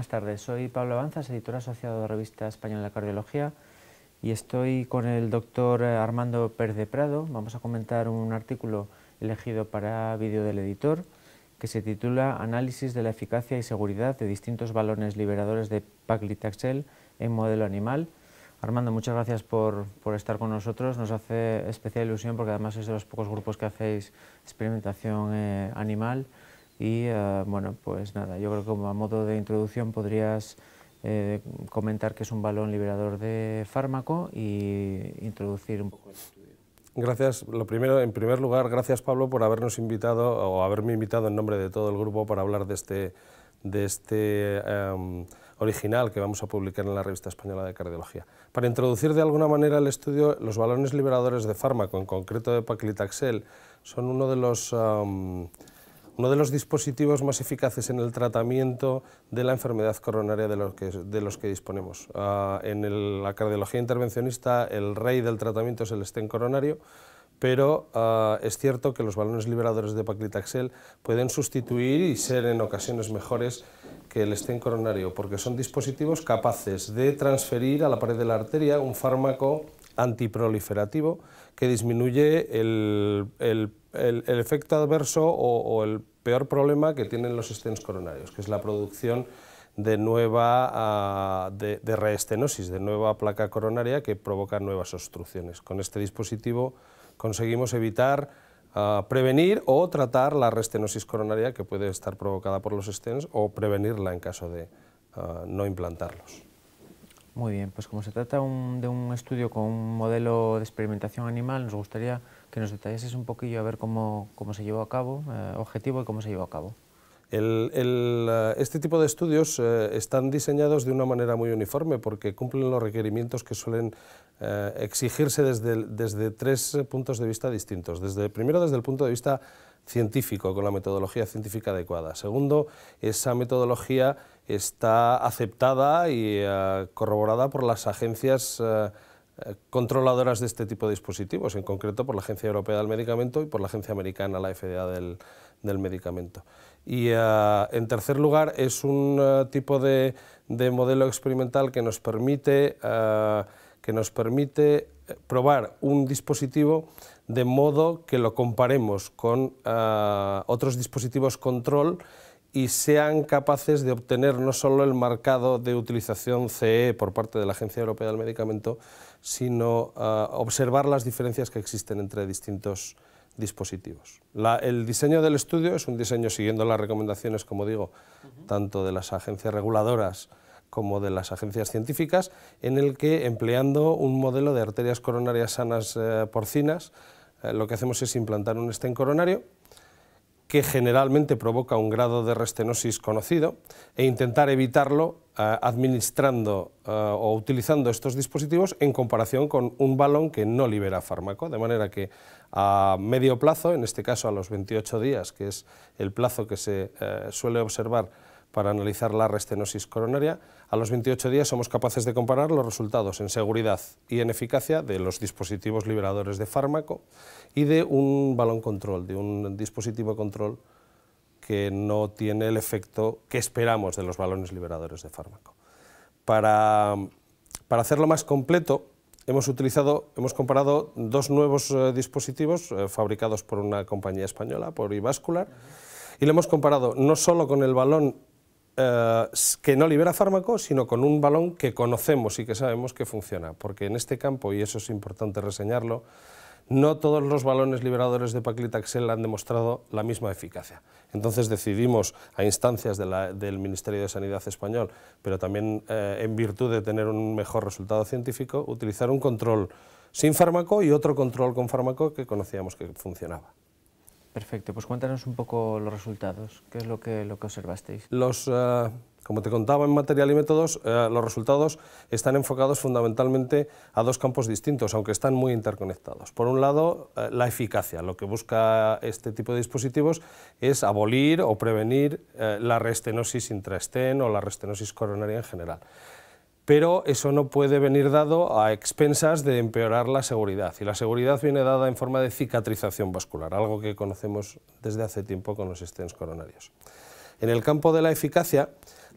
buenas tardes. Soy Pablo Avanzas, editor asociado de Revista Española de Cardiología y estoy con el doctor Armando Pérez de Prado. Vamos a comentar un artículo elegido para vídeo del editor que se titula Análisis de la eficacia y seguridad de distintos balones liberadores de paclitaxel en modelo animal. Armando, muchas gracias por, estar con nosotros. Nos hace especial ilusión porque además es de los pocos grupos que hacéis experimentación eh, animal. Y eh, bueno, pues nada, yo creo que como a modo de introducción podrías eh, comentar que es un balón liberador de fármaco y introducir un poco el estudio. Gracias. Lo primero, en primer lugar, gracias Pablo por habernos invitado o haberme invitado en nombre de todo el grupo para hablar de este, de este em, original que vamos a publicar en la revista española de cardiología. Para introducir de alguna manera el estudio, los balones liberadores de fármaco, en concreto de paclitaxel, son uno de los em, uno de los dispositivos más eficaces en el tratamiento de la enfermedad coronaria de los que, de los que disponemos. Ah, en la cardiología intervencionista el rey del tratamiento es el estén coronario, pero ah, es cierto que los balones liberadores de paclitaxel pueden sustituir y ser en ocasiones mejores que el estén coronario, porque son dispositivos capaces de transferir a la pared de la arteria un fármaco antiproliferativo que disminuye el, efecto adverso o el peor problema que tienen los stents coronarios, que es la producción de nueva ah, de, reestenosis, de nueva placa coronaria que provoca nuevas obstrucciones. Con este dispositivo conseguimos evitar ah, prevenir o tratar la reestenosis coronaria que puede estar provocada por los stents o prevenirla en caso de ah, no implantarlos. Muy bien, pues como se trata de un estudio con un modelo de experimentación animal, nos gustaría que nos detallases un poquillo a ver cómo, se llevó a cabo, eh, objetivo y cómo se llevó a cabo. Eh, este tipo de estudios eh, están diseñados de una manera muy uniforme porque cumplen los requerimientos que suelen eh, exigirse desde, tres puntos de vista distintos. Desde, primero, desde el punto de vista científico, con la metodología científica adecuada. Segundo, esa metodología está aceptada y corroborada por las agencias controladoras de este tipo de dispositivos, en concreto por la Agencia Europea del Medicamento y por la Agencia Americana, la FDA del, del medicamento. Y eh, en tercer lugar, es un eh, tipo de, modelo experimental que nos permite, eh, que nos permite probar un dispositivo de modo que lo comparemos con otros dispositivos control y sean capaces de obtener no solo el marcado de utilización CE por parte de la Agencia Europea del Medicamento, sino observar las diferencias que existen entre distintos dispositivos. el diseño del estudio es un diseño siguiendo las recomendaciones, como digo, tanto de las agencias reguladoras como de las agencias científicas, en el que empleando un modelo de arterias coronarias sanas eh, porcinas, eh, lo que hacemos es implantar un estén coronario que generalmente provoca un grado de restenosis conocido e intentar evitarlo eh, administrando eh, o utilizando estos dispositivos en comparación con un balón que no libera fármaco, de manera que a medio plazo, en este caso a los 28 días, que es el plazo que se eh, suele observar para analizar la restenosis coronaria, a los 28 días somos capaces de comparar los resultados en seguridad y en eficacia de los dispositivos liberadores de fármaco y de un balón control, de un dispositivo control que no tiene el efecto que esperamos de los balones liberadores de fármaco. Para, hacerlo más completo, hemos hemos comparado dos nuevos eh, dispositivos eh, fabricados por una compañía española, por iVascular, y lo hemos comparado no solo con el balón eh, que no libera fármaco, sino con un balón que conocemos y que sabemos que funciona, porque en este campo, y eso es importante reseñarlo, no todos los balones liberadores de paclitaxel han demostrado la misma eficacia. Entonces decidimos, a instancias del Ministerio de Sanidad español, pero también eh, en virtud de tener un mejor resultado científico, utilizar un control sin fármaco y otro control con fármaco que conocíamos que funcionaba. Perfecto, pues cuéntanos un poco los resultados, qué es lo que, observasteis. Los, eh, como te contaba en material y métodos, eh, los resultados están enfocados fundamentalmente a dos campos distintos, aunque están muy interconectados. Por un lado, eh, la eficacia, lo que busca este tipo de dispositivos es abolir o prevenir la restenosis intraestén o la restenosis coronaria en general pero eso no puede venir dado a expensas de empeorar la seguridad. Y la seguridad viene dada en forma de cicatrización vascular, algo que conocemos desde hace tiempo con los stents coronarios. En el campo de la eficacia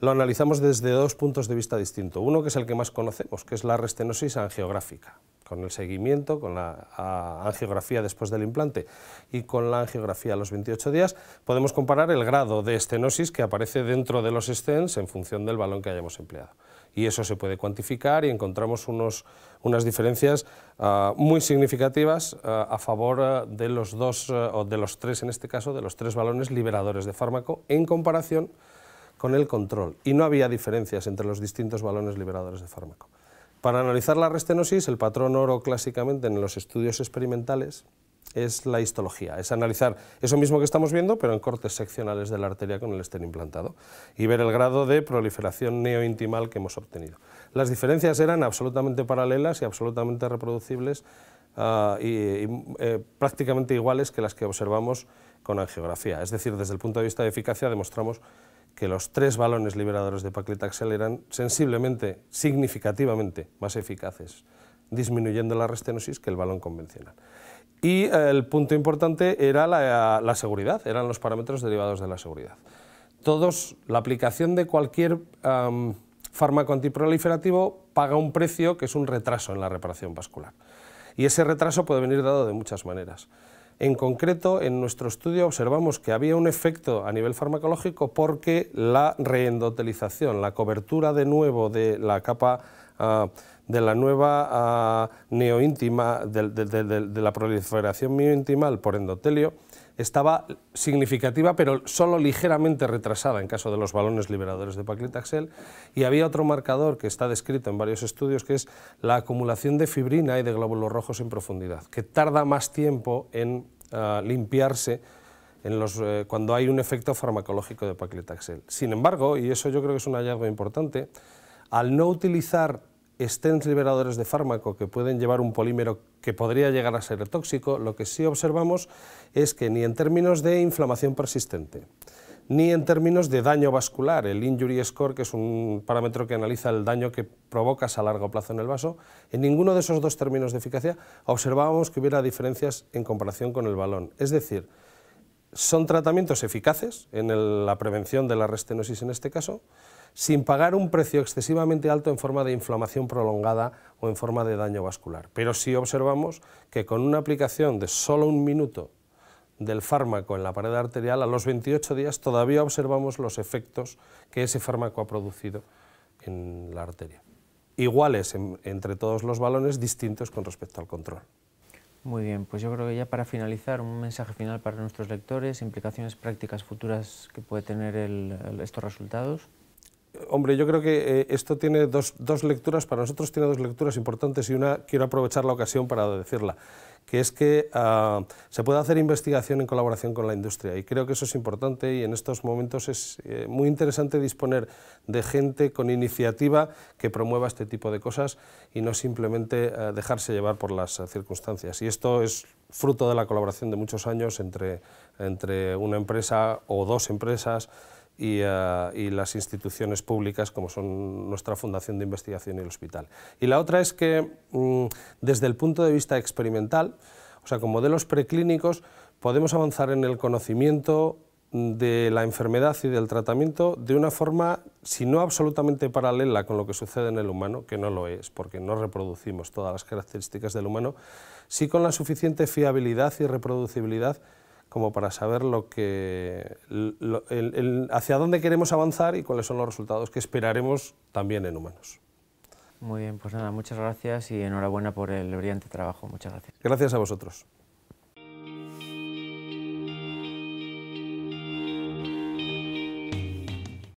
lo analizamos desde dos puntos de vista distintos. Uno que es el que más conocemos, que es la restenosis angiográfica, con el seguimiento, con la angiografía después del implante y con la angiografía a los 28 días, podemos comparar el grado de estenosis que aparece dentro de los stents en función del balón que hayamos empleado y eso se puede cuantificar y encontramos unas diferencias ah, muy significativas ah, a favor ah, de los dos, o de los tres en este caso, de los tres balones liberadores de fármaco en comparación con el control. Y no había diferencias entre los distintos balones liberadores de fármaco. Para analizar la restenosis, el patrón oro clásicamente en los estudios experimentales es la histología, es analizar eso mismo que estamos viendo, pero en cortes seccionales de la arteria con el estén implantado, y ver el grado de proliferación neointimal que hemos obtenido. Las diferencias eran absolutamente paralelas y absolutamente reproducibles ah, y, eh, prácticamente iguales que las que observamos con angiografía. Es decir, desde el punto de vista de eficacia demostramos que los tres balones liberadores de paclitaxel eran sensiblemente, significativamente más eficaces, disminuyendo la restenosis que el balón convencional. Y el punto importante era la, seguridad, eran los parámetros derivados de la seguridad. Todos, la aplicación de cualquier fármaco antiproliferativo paga un precio que es un retraso en la reparación vascular. Y ese retraso puede venir dado de muchas maneras. En concreto, en nuestro estudio observamos que había un efecto a nivel farmacológico porque la reendotelización, la cobertura de nuevo de la capa ah, de la nueva ah, neoíntima, de, la proliferación mioíntimal por endotelio, estaba significativa, pero solo ligeramente retrasada en caso de los balones liberadores de paclitaxel. Y había otro marcador que está descrito en varios estudios, que es la acumulación de fibrina y de glóbulos rojos en profundidad, que tarda más tiempo en ah, limpiarse en los, eh, cuando hay un efecto farmacológico de paclitaxel. Sin embargo, y eso yo creo que es un hallazgo importante, al no utilizar estén liberadores de fármaco que pueden llevar un polímero que podría llegar a ser tóxico, lo que sí observamos es que ni en términos de inflamación persistente, ni en términos de daño vascular, el injury score, que es un parámetro que analiza el daño que provocas a largo plazo en el vaso, en ninguno de esos dos términos de eficacia observábamos que hubiera diferencias en comparación con el balón. Es decir, son tratamientos eficaces en la prevención de la restenosis en este caso, sin pagar un precio excesivamente alto en forma de inflamación prolongada o en forma de daño vascular. Pero sí observamos que con una aplicación de solo un minuto del fármaco en la pared arterial, a los 28 días todavía observamos los efectos que ese fármaco ha producido en la arteria. Iguales entre todos los balones, distintos con respecto al control. Muy bien, pues yo creo que ya para finalizar, un mensaje final para nuestros lectores, implicaciones prácticas futuras que puede tener estos resultados. Hombre, yo creo que eh, esto tiene dos, dos, lecturas, para nosotros tiene dos lecturas importantes y una quiero aprovechar la ocasión para decirla, que es que ah, se puede hacer investigación en colaboración con la industria y creo que eso es importante y en estos momentos es eh, muy interesante disponer de gente con iniciativa que promueva este tipo de cosas y no simplemente eh, dejarse llevar por las circunstancias. Y esto es fruto de la colaboración de muchos años entre, entre una empresa o dos empresas eh, y, las instituciones públicas como son nuestra Fundación de Investigación y el Hospital. Y la otra es que mm, desde el punto de vista experimental, o sea, con modelos preclínicos, podemos avanzar en el conocimiento de la enfermedad y del tratamiento de una forma, si no absolutamente paralela con lo que sucede en el humano, que no lo es, porque no reproducimos todas las características del humano, sí con la suficiente fiabilidad y reproducibilidad como para saber lo que, hacia dónde queremos avanzar y cuáles son los resultados que esperaremos también en humanos. Muy bien, pues nada, muchas gracias y enhorabuena por el brillante trabajo. Muchas gracias. Gracias a vosotros.